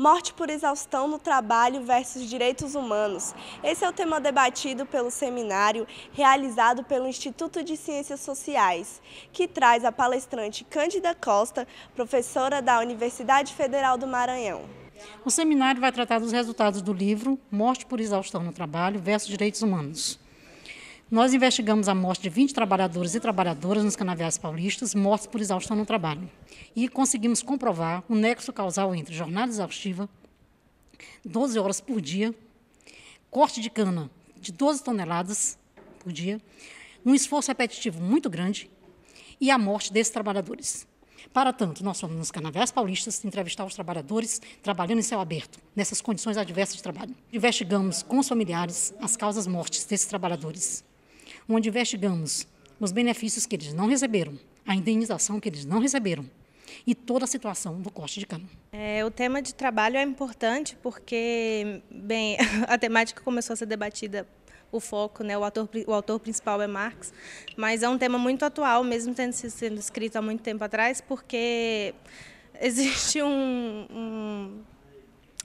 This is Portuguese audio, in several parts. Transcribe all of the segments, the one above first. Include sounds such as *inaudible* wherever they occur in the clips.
Morte por exaustão no trabalho versus direitos humanos. Esse é o tema debatido pelo seminário realizado pelo Instituto de Ciências Sociais, que traz a palestrante Cândida Costa, professora da Universidade Federal do Maranhão. O seminário vai tratar dos resultados do livro Morte por Exaustão no Trabalho versus Direitos Humanos. Nós investigamos a morte de 20 trabalhadores e trabalhadoras nos canaviais paulistas, mortos por exaustão no trabalho. E conseguimos comprovar o nexo causal entre jornada exaustiva, 12 horas por dia, corte de cana de 12 toneladas por dia, um esforço repetitivo muito grande e a morte desses trabalhadores. Para tanto, nós fomos nos canaviais paulistas entrevistar os trabalhadores trabalhando em céu aberto, nessas condições adversas de trabalho. Investigamos com os familiares as causas mortes desses trabalhadores onde investigamos os benefícios que eles não receberam, a indenização que eles não receberam e toda a situação do corte de cana. É, o tema de trabalho é importante porque, bem, *laughs* a temática começou a ser debatida o foco, né? o, ator, o autor principal é Marx, mas é um tema muito atual, mesmo tendo sido escrito há muito tempo atrás, porque *laughs* existe um, um,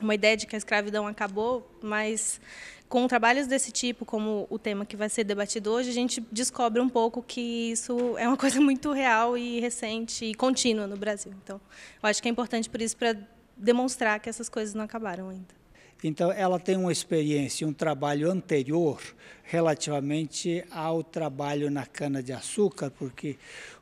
uma ideia de que a escravidão acabou, mas com trabalhos desse tipo, como o tema que vai ser debatido hoje, a gente descobre um pouco que isso é uma *laughs* coisa muito real e recente e contínua no Brasil. Então, eu acho que é importante por isso para demonstrar que essas coisas não acabaram ainda. Então, ela tem uma experiência, um trabalho anterior relativamente ao trabalho na cana-de-açúcar, porque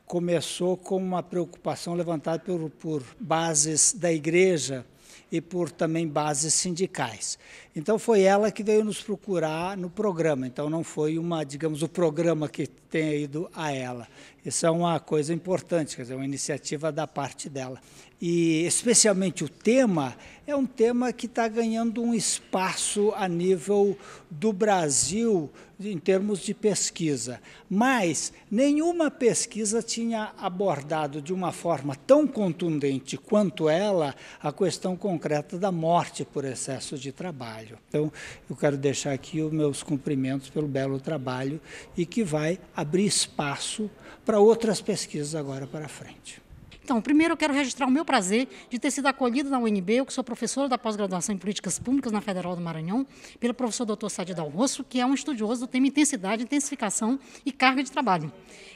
começou com uma preocupação levantada por, por bases da igreja e por também bases sindicais. Então foi ela que veio nos procurar no programa. Então não foi uma, digamos, o programa que tenha ido a ela. Isso é uma coisa importante, quer dizer, uma iniciativa da parte dela. E, especialmente, o tema é um tema que está ganhando um espaço a nível do Brasil em termos de pesquisa. Mas nenhuma pesquisa tinha abordado de uma forma tão contundente quanto ela a questão concreta da morte por excesso de trabalho. Então, eu quero deixar aqui os meus cumprimentos pelo belo trabalho e que vai abrir espaço para outras pesquisas agora para frente. Então, primeiro eu quero registrar o meu prazer de ter sido acolhida na UNB, eu que sou professora da pós-graduação em Políticas Públicas na Federal do Maranhão, pelo professor Dr. Sadi Dalmoço, que é um estudioso do tema intensidade, intensificação e carga de trabalho.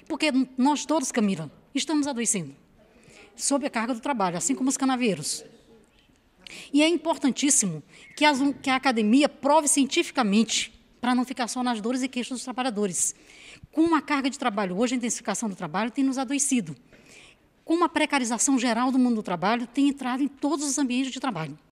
Porque nós todos, Camila, estamos adoecendo sob a carga do trabalho, assim como os canaveiros. E é importantíssimo que, as, que a academia prove cientificamente para não ficar só nas dores e queixas dos trabalhadores. Com a carga de trabalho hoje, a intensificação do trabalho tem nos adoecido. Com a precarização geral do mundo do trabalho, tem entrado em todos os ambientes de trabalho.